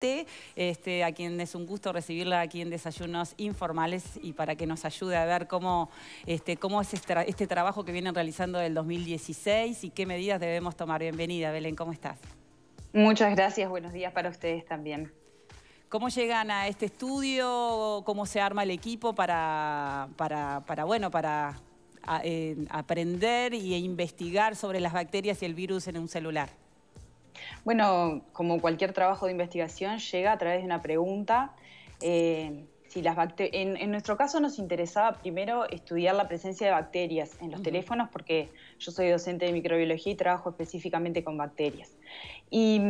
Este, este, a quien es un gusto recibirla aquí en Desayunos Informales y para que nos ayude a ver cómo, este, es este, trabajo que vienen realizando del 2016 y qué medidas debemos tomar. Bienvenida, Belén, ¿cómo estás? Muchas gracias, buenos días para ustedes también. ¿Cómo llegan a este estudio? ¿Cómo se arma el equipo para, para, eh, aprender e investigar sobre las bacterias y el virus en un celular? Bueno, como cualquier trabajo de investigación, llega a través de una pregunta. Eh, en, nuestro caso nos interesaba primero estudiar la presencia de bacterias en los teléfonos porque yo soy docente de microbiología y trabajo específicamente con bacterias. Y,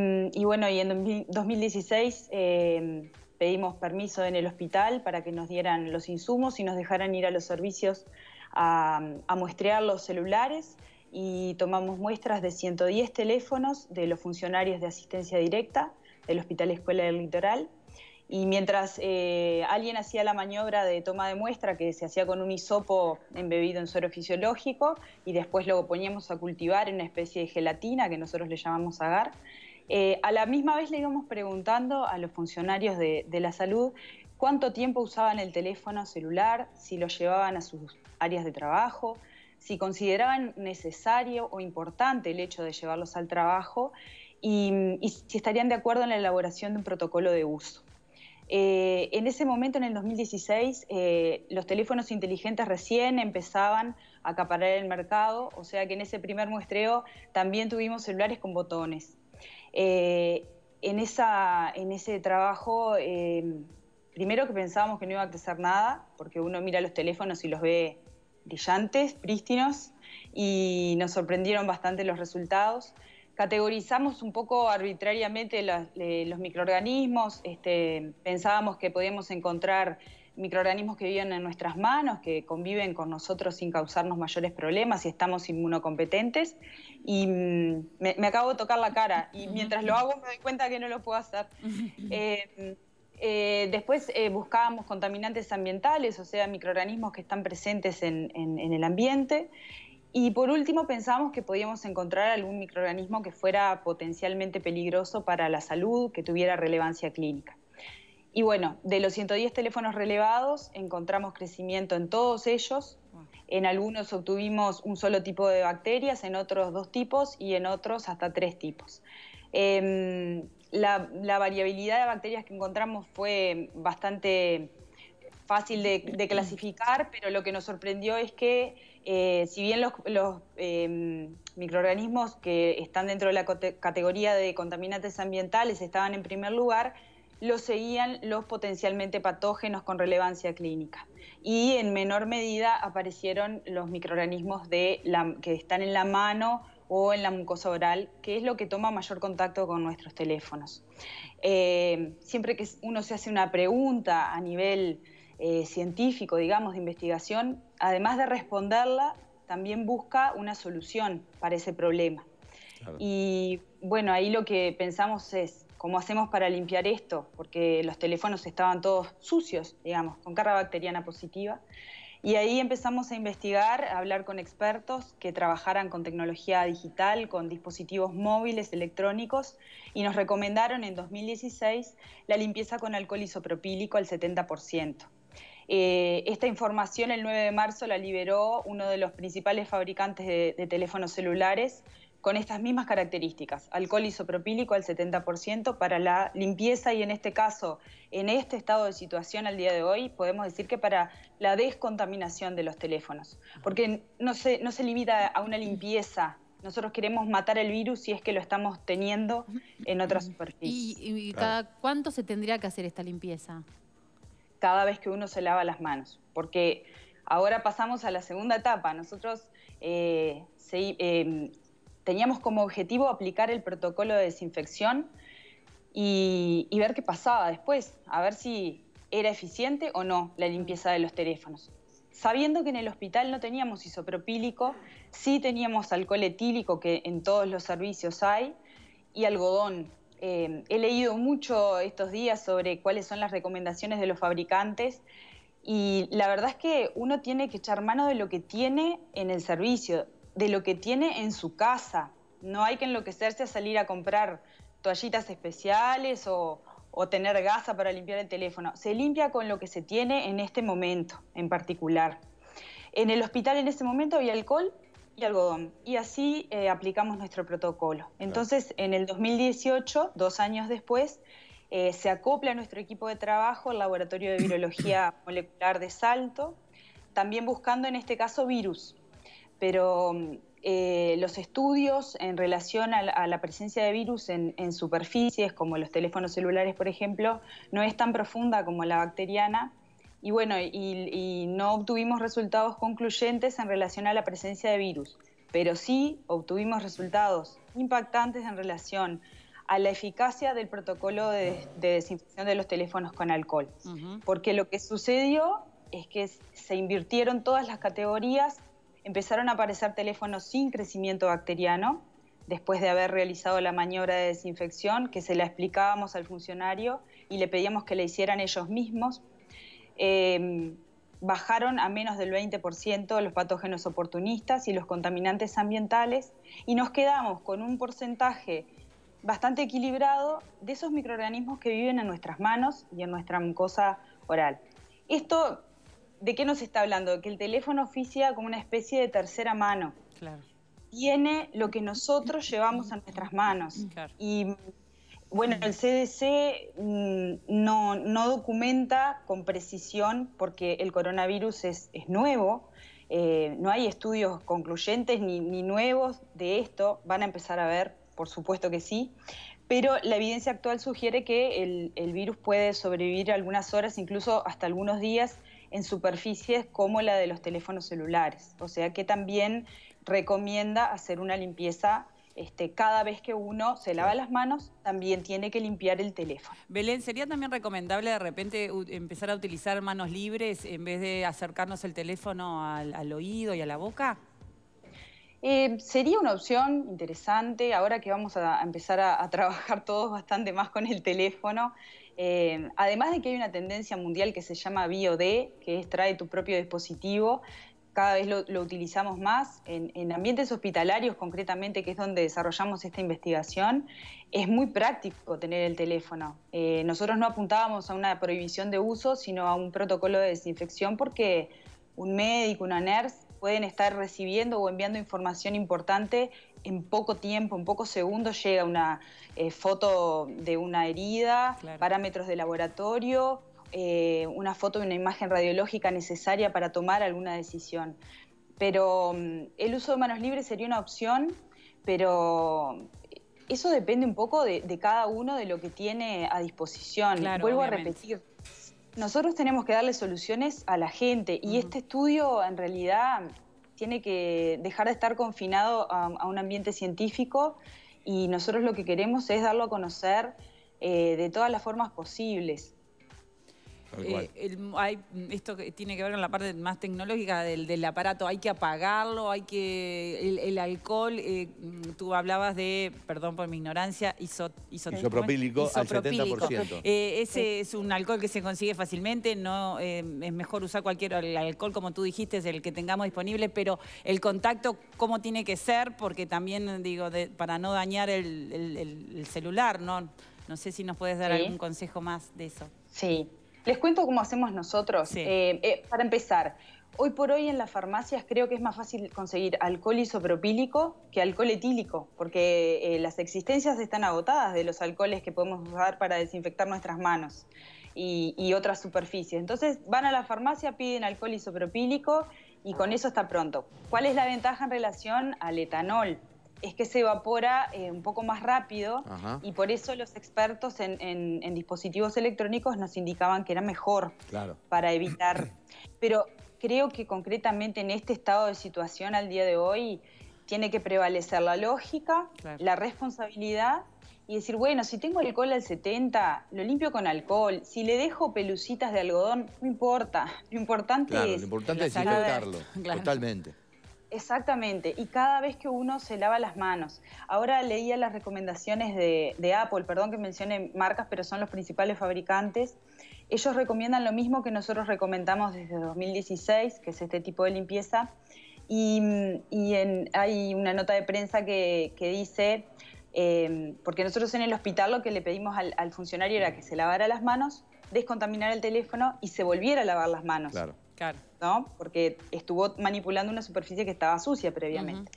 bueno, y en 2016 eh, pedimos permiso en el hospital para que nos dieran los insumos y nos dejaran ir a los servicios a, a muestrear los celulares y tomamos muestras de 110 teléfonos de los funcionarios de asistencia directa del Hospital Escuela del Litoral. Y mientras eh, alguien hacía la maniobra de toma de muestra, que se hacía con un hisopo embebido en suero fisiológico, y después lo poníamos a cultivar en una especie de gelatina que nosotros le llamamos agar, eh, a la misma vez le íbamos preguntando a los funcionarios de la salud cuánto tiempo usaban el teléfono celular, si lo llevaban a sus áreas de trabajo, si consideraban necesario o importante el hecho de llevarlos al trabajo y, si estarían de acuerdo en la elaboración de un protocolo de uso. Eh, en ese momento, en el 2016, eh, los teléfonos inteligentes recién empezaban a acaparar el mercado, o sea que en ese primer muestreo también tuvimos celulares con botones. Eh, en, esa, en, ese trabajo, primero que pensábamos que no iba a crecer nada, porque uno mira los teléfonos y los ve brillantes, prístinos, y nos sorprendieron bastante los resultados. Categorizamos un poco arbitrariamente los microorganismos, este, pensábamos que podíamos encontrar microorganismos que viven en nuestras manos, que conviven con nosotros sin causarnos mayores problemas y estamos inmunocompetentes. Y mm, me, acabo de tocar la cara y mientras lo hago me doy cuenta que no lo puedo hacer. Eh, eh, después eh, buscábamos contaminantes ambientales, o sea, microorganismos que están presentes en, el ambiente. Y por último pensábamos que podíamos encontrar algún microorganismo que fuera potencialmente peligroso para la salud, que tuviera relevancia clínica. Y bueno, de los 110 teléfonos relevados encontramos crecimiento en todos ellos. En algunos obtuvimos un solo tipo de bacterias, en otros dos tipos y en otros hasta tres tipos. Em, la, variabilidad de bacterias que encontramos fue bastante fácil de, clasificar, pero lo que nos sorprendió es que eh, si bien los, em, microorganismos que están dentro de la categoría de contaminantes ambientales estaban en primer lugar, lo seguían los potencialmente patógenos con relevancia clínica. Y en menor medida aparecieron los microorganismos que están en la mano o en la mucosa oral, que es lo que toma mayor contacto con nuestros teléfonos. Eh, siempre que uno se hace una pregunta a nivel eh, científico, digamos, de investigación, además de responderla, también busca una solución para ese problema. Y bueno, ahí lo que pensamos es cómo hacemos para limpiar esto, porque los teléfonos estaban todos sucios, digamos, con carga bacteriana positiva. Y ahí empezamos a investigar, a hablar con expertos que trabajaran con tecnología digital, con dispositivos móviles, electrónicos, y nos recomendaron en 2016 la limpieza con alcohol isopropílico al 70%. Eh, esta información el 9 de marzo la liberó uno de los principales fabricantes de teléfonos celulares con estas mismas características, alcohol isopropílico al 70% para la limpieza y en este caso, en este estado de situación al día de hoy, podemos decir que para la descontaminación de los teléfonos, porque no se, no se limita a una limpieza. Nosotros queremos matar el virus si es que lo estamos teniendo en otras superficies. ¿Y, cada cuánto se tendría que hacer esta limpieza? Cada vez que uno se lava las manos, porque ahora pasamos a la segunda etapa. Nosotros eh, se, eh, teníamos como objetivo aplicar el protocolo de desinfección y, ver qué pasaba después, a ver si era eficiente o no la limpieza de los teléfonos. Sabiendo que en el hospital no teníamos isopropílico, sí teníamos alcohol etílico que en todos los servicios hay y algodón. Eh, he leído mucho estos días sobre cuáles son las recomendaciones de los fabricantes y la verdad es que uno tiene que echar mano de lo que tiene en el servicio de lo que tiene en su casa. No hay que enloquecerse a salir a comprar toallitas especiales o, tener gasa para limpiar el teléfono. Se limpia con lo que se tiene en este momento en particular. En el hospital en ese momento había alcohol y algodón. Y así eh, aplicamos nuestro protocolo. Entonces, en el 2018, dos años después, eh, se acopla a nuestro equipo de trabajo el Laboratorio de Virología Molecular de Salto, también buscando en este caso virus, pero mm, eh, los estudios en relación a la, presencia de virus en, superficies, como los teléfonos celulares, por ejemplo, no es tan profunda como la bacteriana. Y bueno, y, no obtuvimos resultados concluyentes en relación a la presencia de virus, pero sí obtuvimos resultados impactantes en relación a la eficacia del protocolo de, desinfección de los teléfonos con alcohol. Porque lo que sucedió es que se invirtieron todas las categorías empezaron a aparecer teléfonos sin crecimiento bacteriano, después de haber realizado la maniobra de desinfección, que se la explicábamos al funcionario y le pedíamos que la hicieran ellos mismos. Em, bajaron a menos del 20% los patógenos oportunistas y los contaminantes ambientales y nos quedamos con un porcentaje bastante equilibrado de esos microorganismos que viven en nuestras manos y en nuestra mucosa oral. Esto ¿de qué nos está hablando? Que el teléfono oficia como una especie de tercera mano. Tiene lo que nosotros llevamos a nuestras manos. Y bueno, el CDC mm, no, documenta con precisión porque el coronavirus es, nuevo. Eh, no hay estudios concluyentes ni, nuevos de esto. Van a empezar a ver, por supuesto que sí pero la evidencia actual sugiere que el, el, virus puede sobrevivir algunas horas, incluso hasta algunos días, en superficies como la de los teléfonos celulares. O sea que también recomienda hacer una limpieza este, cada vez que uno se lava las manos, también tiene que limpiar el teléfono. Belén, ¿sería también recomendable de repente empezar a utilizar manos libres en vez de acercarnos el teléfono al, oído y a la boca? Eh, sería una opción interesante, ahora que vamos a, empezar a trabajar todos bastante más con el teléfono. Eh, además de que hay una tendencia mundial que se llama BioD, que es trae tu propio dispositivo, cada vez lo, utilizamos más en, ambientes hospitalarios concretamente, que es donde desarrollamos esta investigación, es muy práctico tener el teléfono. Eh, nosotros no apuntábamos a una prohibición de uso, sino a un protocolo de desinfección porque un médico, una nurse, pueden estar recibiendo o enviando información importante en poco tiempo, en pocos segundos llega una eh, foto de una herida, parámetros de laboratorio, eh, una foto de una imagen radiológica necesaria para tomar alguna decisión. Pero mm, el uso de manos libres sería una opción, pero eso depende un poco de, cada uno de lo que tiene a disposición. Vuelvo a repetir, nosotros tenemos que darle soluciones a la gente y este estudio en realidad tiene que dejar de estar confinado a, un ambiente científico y nosotros lo que queremos es darlo a conocer eh, de todas las formas posibles. Eh, mm, esto tiene que ver con la parte más tecnológica del, aparato. Hay que apagarlo, hay que. El, alcohol, eh, mm, tú hablabas de, perdón por mi ignorancia, isopropílico, al 70%. Eh, ese es un alcohol que se consigue fácilmente, no es mejor usar cualquier alcohol, como tú dijiste, es el que tengamos disponible, pero el contacto, ¿cómo tiene que ser? Porque también, digo, para no dañar el, celular, ¿no? No sé si nos puedes dar algún consejo más de eso. Sí, les cuento cómo hacemos nosotros. Eh, eh, para empezar, hoy por hoy en las farmacias creo que es más fácil conseguir alcohol isopropílico que alcohol etílico, porque eh, las existencias están agotadas de los alcoholes que podemos usar para desinfectar nuestras manos y, y otras superficies. Entonces van a la farmacia, piden alcohol isopropílico y con eso está pronto. ¿Cuál es la ventaja en relación al etanol? es que se evapora eh, un poco más rápido y por eso los expertos en, dispositivos electrónicos nos indicaban que era mejor para evitar. Pero creo que concretamente en este estado de situación al día de hoy tiene que prevalecer la lógica, la responsabilidad y decir, bueno, si tengo alcohol al 70, lo limpio con alcohol. Si le dejo pelucitas de algodón, no importa. Lo importante es... Lo importante es totalmente. Exactamente, y cada vez que uno se lava las manos. Ahora leía las recomendaciones de, Apple, perdón que mencione marcas, pero son los principales fabricantes. Ellos recomiendan lo mismo que nosotros recomendamos desde 2016, que es este tipo de limpieza. Y, hay una nota de prensa que, dice, em, porque nosotros en el hospital lo que le pedimos al, funcionario era que se lavara las manos, descontaminar el teléfono y se volviera a lavar las manos. Claro. claro. ¿no? Porque estuvo manipulando una superficie que estaba sucia previamente.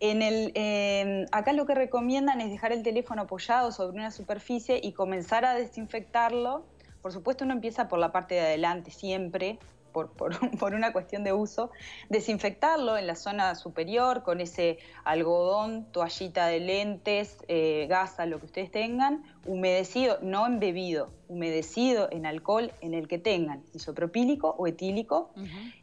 En el, em, acá lo que recomiendan es dejar el teléfono apoyado sobre una superficie y comenzar a desinfectarlo. Por supuesto, uno empieza por la parte de adelante siempre, por, una cuestión de uso, desinfectarlo en la zona superior con ese algodón, toallita de lentes, eh, gasa, lo que ustedes tengan, humedecido, no embebido, humedecido en alcohol en el que tengan, isopropílico o etílico,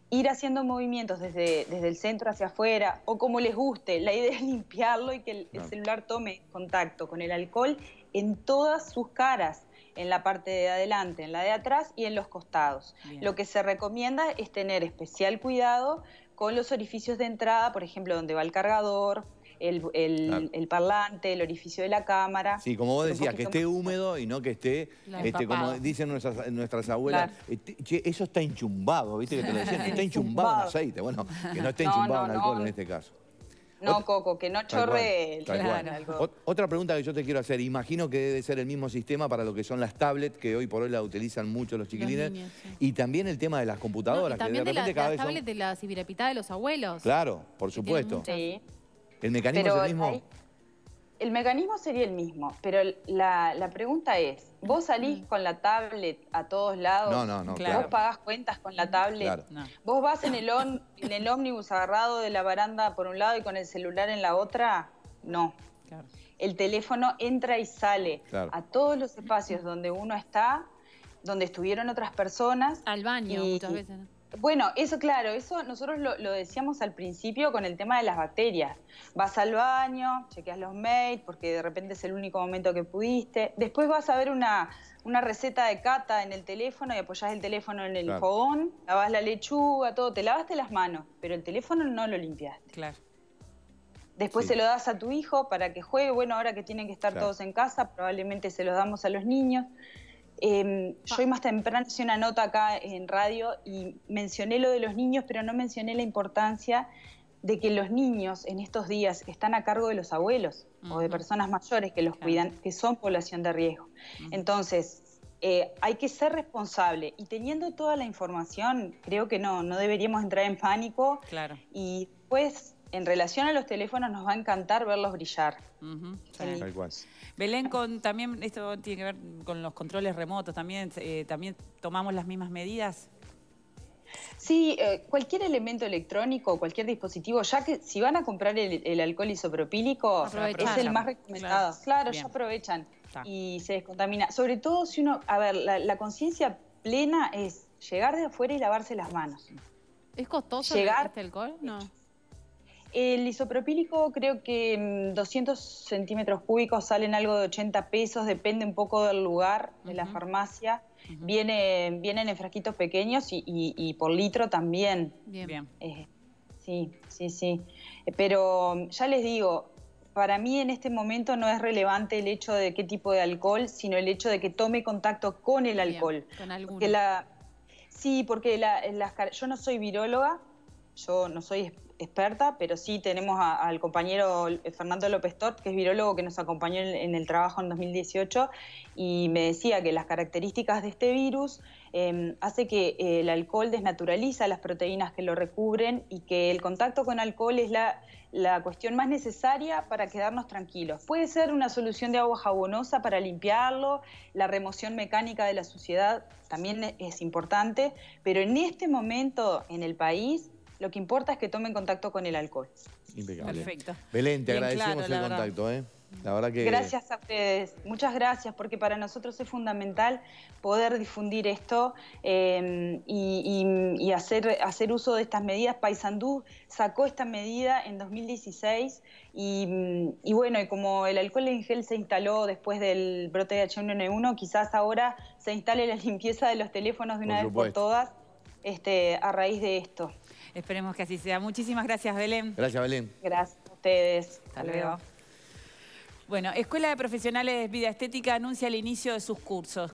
ir haciendo movimientos desde, desde, el centro hacia afuera o como les guste. La idea es limpiarlo y que el celular tome contacto con el alcohol en todas sus caras en la parte de adelante, en la de atrás y en los costados. Lo que se recomienda es tener especial cuidado con los orificios de entrada, por ejemplo, donde va el cargador, el, el, parlante, el orificio de la cámara. Sí, como vos decías, que esté húmedo y no que esté, este, como dicen nuestras, nuestras abuelas, eh, eso está enchumbado, ¿viste que te lo decían? Está enchumbado en aceite, bueno, que no esté enchumbado en alcohol en este caso. No, Coco, que no chorre Otra pregunta que yo te quiero hacer. Imagino que debe ser el mismo sistema para lo que son las tablets, que hoy por hoy la utilizan mucho los chiquilines. Y también el tema de las computadoras. también de, de la de los abuelos. Claro, por supuesto. Sí. El mecanismo es el mismo el mecanismo sería el mismo, pero la, pregunta es, ¿vos salís con la tablet a todos lados? No, no, no. Claro. ¿Vos pagás cuentas con la tablet? Claro. No. ¿Vos vas en el, en el ómnibus agarrado de la baranda por un lado y con el celular en la otra? No. El teléfono entra y sale a todos los espacios donde uno está, donde estuvieron otras personas. Al baño muchas veces, ¿no? Bueno, eso claro, eso nosotros lo, decíamos al principio con el tema de las bacterias. Vas al baño, chequeas los mails porque de repente es el único momento que pudiste. Después vas a ver una, receta de cata en el teléfono y apoyas el teléfono en el fogón, lavas la lechuga, todo, te lavaste las manos, pero el teléfono no lo limpiaste. Claro. Después se lo das a tu hijo para que juegue. Bueno, ahora que tienen que estar todos en casa, probablemente se los damos a los niños. Eh, yo más temprano hice una nota acá en radio y mencioné lo de los niños, pero no mencioné la importancia de que los niños en estos días están a cargo de los abuelos o de personas mayores que los cuidan, que son población de riesgo. Entonces, eh, hay que ser responsable y teniendo toda la información, creo que no, no deberíamos entrar en pánico. Claro. Y pues en relación a los teléfonos nos va a encantar verlos brillar. Belén, con, también esto tiene que ver con los controles remotos, también, eh, también tomamos las mismas medidas. Sí, eh, cualquier elemento electrónico, cualquier dispositivo, ya que si van a comprar el, alcohol isopropílico, es el más recomendado. Claro, ya aprovechan y se descontamina. Sobre todo si uno, a ver, la, conciencia plena es llegar de afuera y lavarse las manos. ¿Es costoso llegar, este alcohol? No. El isopropílico creo que 200 centímetros cúbicos salen algo de 80 pesos, depende un poco del lugar, de la farmacia. Viene, vienen en frasquitos pequeños y, por litro también. Bien. Eh, sí, sí, sí. Eh, pero mm, ya les digo, para mí en este momento no es relevante el hecho de qué tipo de alcohol, sino el hecho de que tome contacto con el alcohol. con alguno. la, sí, porque la, yo no soy viróloga, yo no soy experta, pero sí tenemos al compañero Fernando López Tort, que es virólogo que nos acompañó en, el trabajo en 2018, y me decía que las características de este virus em, hace que eh, el alcohol desnaturaliza las proteínas que lo recubren y que el contacto con alcohol es la, la cuestión más necesaria para quedarnos tranquilos. Puede ser una solución de agua jabonosa para limpiarlo, la remoción mecánica de la suciedad también es importante, pero en este momento en el país lo que importa es que tomen contacto con el alcohol. Impecable. Perfecto. Belén, te agradecemos el contacto. ¿eh? Gracias a ustedes, muchas gracias, porque para nosotros es fundamental poder difundir esto em, y, hacer, hacer uso de estas medidas. Paysandú sacó esta medida en 2016 y, bueno, y como el alcohol en gel se instaló después del brote de H1N1, quizás ahora se instale la limpieza de los teléfonos de una vez por todas este, a raíz de esto. Esperemos que así sea. Muchísimas gracias, Belén. Gracias, Belén. Gracias a ustedes. Hasta, Bueno, Escuela de Profesionales Vida Estética anuncia el inicio de sus cursos.